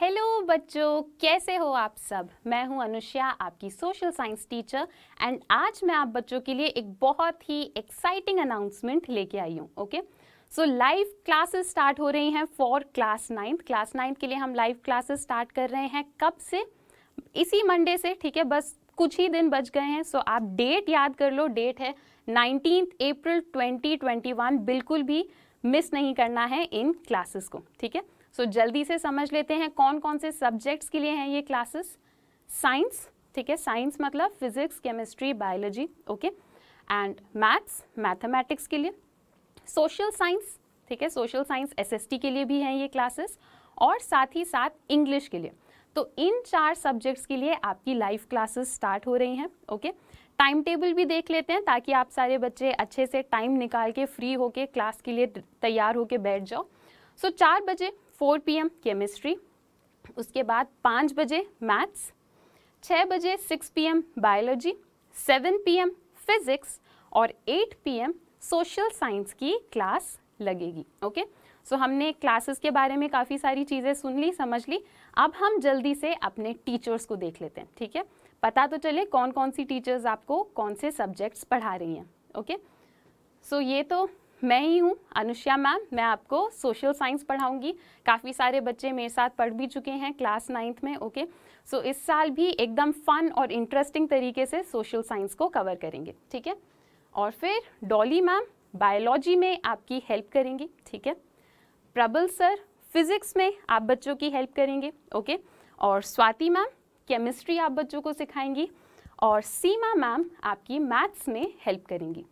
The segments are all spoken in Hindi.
हेलो बच्चों कैसे हो आप सब मैं हूं अनुष्या आपकी सोशल साइंस टीचर एंड आज मैं आप बच्चों के लिए एक बहुत ही एक्साइटिंग अनाउंसमेंट लेके आई हूं okay so live classes start हो रही हैं for class ninth class ninth के लिए हम लाइव क्लासेस स्टार्ट कर रहे हैं कब से इसी मंडे से ठीक है बस कुछ ही दिन बच गए हैं सो so आप डेट याद कर लो डेट है नाइनटीन अप्रैल 2021 बिल्कुल भी मिस नहीं करना है इन क्लासेस को ठीक है सो so, जल्दी से समझ लेते हैं कौन कौन से सब्जेक्ट्स के लिए हैं ये क्लासेस साइंस ठीक है साइंस मतलब physics chemistry biology okay and maths mathematics के लिए सोशल साइंस ठीक है सोशल साइंस एसएसटी के लिए भी हैं ये क्लासेस और साथ ही साथ इंग्लिश के लिए तो इन चार सब्जेक्ट्स के लिए आपकी लाइव क्लासेस स्टार्ट हो रही हैं ओके टाइम टेबल भी देख लेते हैं ताकि आप सारे बच्चे अच्छे से टाइम निकाल के फ्री होके क्लास के लिए तैयार होके बैठ जाओ सो so, चार बजे फोर पी एम केमिस्ट्री उसके बाद पाँच बजे मैथ्स छः बजे six P M biology seven P M physics और eight P M social science की क्लास लगेगी ओके सो so, हमने क्लासेस के बारे में काफ़ी सारी चीज़ें सुन ली समझ ली अब हम जल्दी से अपने टीचर्स को देख लेते हैं ठीक है पता तो चले कौन कौन सी टीचर्स आपको कौन से सब्जेक्ट्स पढ़ा रही हैं ओके सो so, ये तो मैं ही हूँ अनुष्या मैम मैं आपको सोशल साइंस पढ़ाऊँगी काफ़ी सारे बच्चे मेरे साथ पढ़ भी चुके हैं क्लास नाइन्थ में ओके सो so, इस साल भी एकदम फन और इंटरेस्टिंग तरीके से सोशल साइंस को कवर करेंगे ठीक है और फिर डॉली मैम बायोलॉजी में आपकी हेल्प करेंगी ठीक है प्रबल सर फिज़िक्स में आप बच्चों की हेल्प करेंगे ओके और स्वाति मैम केमिस्ट्री आप बच्चों को सिखाएंगी और सीमा मैम आपकी मैथ्स में हेल्प करेंगी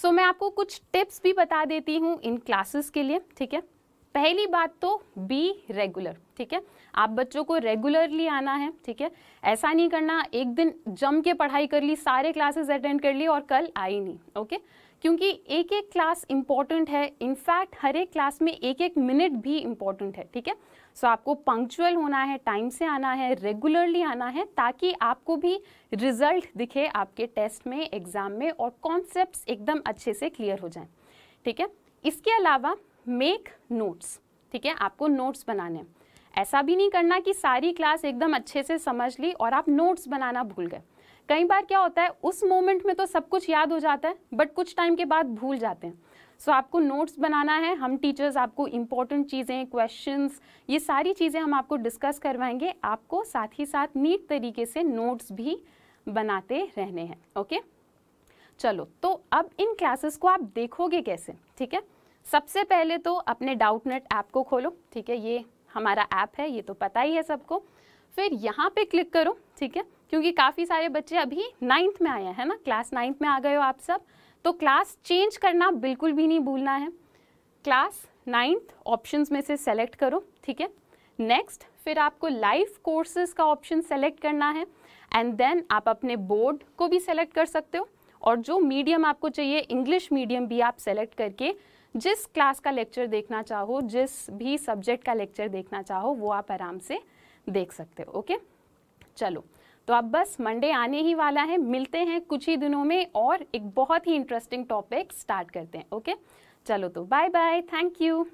सो so, मैं आपको कुछ टिप्स भी बता देती हूँ इन क्लासेस के लिए ठीक है पहली बात तो बी रेगुलर ठीक है आप बच्चों को रेगुलरली आना है ठीक है ऐसा नहीं करना एक दिन जम के पढ़ाई कर ली सारे क्लासेस अटेंड कर ली और कल आई नहीं ओके okay? क्योंकि एक एक क्लास इंपॉर्टेंट है इनफैक्ट हर एक क्लास में एक एक मिनट भी इम्पॉर्टेंट है ठीक है सो आपको पंक्चुअल होना है टाइम से आना है रेगुलरली आना है ताकि आपको भी रिजल्ट दिखे आपके टेस्ट में एग्ज़ाम में और कॉन्सेप्ट एकदम अच्छे से क्लियर हो जाए ठीक है इसके अलावा मेक नोट्स ठीक है आपको नोट्स बनाने ऐसा भी नहीं करना कि सारी क्लास एकदम अच्छे से समझ ली और आप नोट्स बनाना भूल गए कई बार क्या होता है उस मोमेंट में तो सब कुछ याद हो जाता है बट कुछ टाइम के बाद भूल जाते हैं सो so, आपको नोट्स बनाना है हम टीचर्स आपको इम्पॉर्टेंट चीज़ें क्वेश्चंस ये सारी चीज़ें हम आपको डिस्कस करवाएंगे आपको साथ ही साथ नीट तरीके से नोट्स भी बनाते रहने हैं ओके चलो तो अब इन क्लासेस को आप देखोगे कैसे ठीक है सबसे पहले तो अपने डाउटनेट ऐप को खोलो ठीक है ये हमारा ऐप है ये तो पता ही है सबको फिर यहाँ पे क्लिक करो ठीक है क्योंकि काफ़ी सारे बच्चे अभी नाइन्थ में आए हैं ना क्लास नाइन्थ में आ गए हो आप सब तो क्लास चेंज करना बिल्कुल भी नहीं भूलना है क्लास नाइन्थ ऑप्शंस में से सेलेक्ट करो ठीक है नेक्स्ट फिर आपको लाइव कोर्सेज का ऑप्शन सेलेक्ट करना है एंड देन आप अपने बोर्ड को भी सेलेक्ट कर सकते हो और जो मीडियम आपको चाहिए इंग्लिश मीडियम भी आप सेलेक्ट करके जिस क्लास का लेक्चर देखना चाहो जिस भी सब्जेक्ट का लेक्चर देखना चाहो वो आप आराम से देख सकते हो ओके चलो तो अब बस मंडे आने ही वाला है मिलते हैं कुछ ही दिनों में और एक बहुत ही इंटरेस्टिंग टॉपिक स्टार्ट करते हैं ओके चलो तो बाय बाय थैंक यू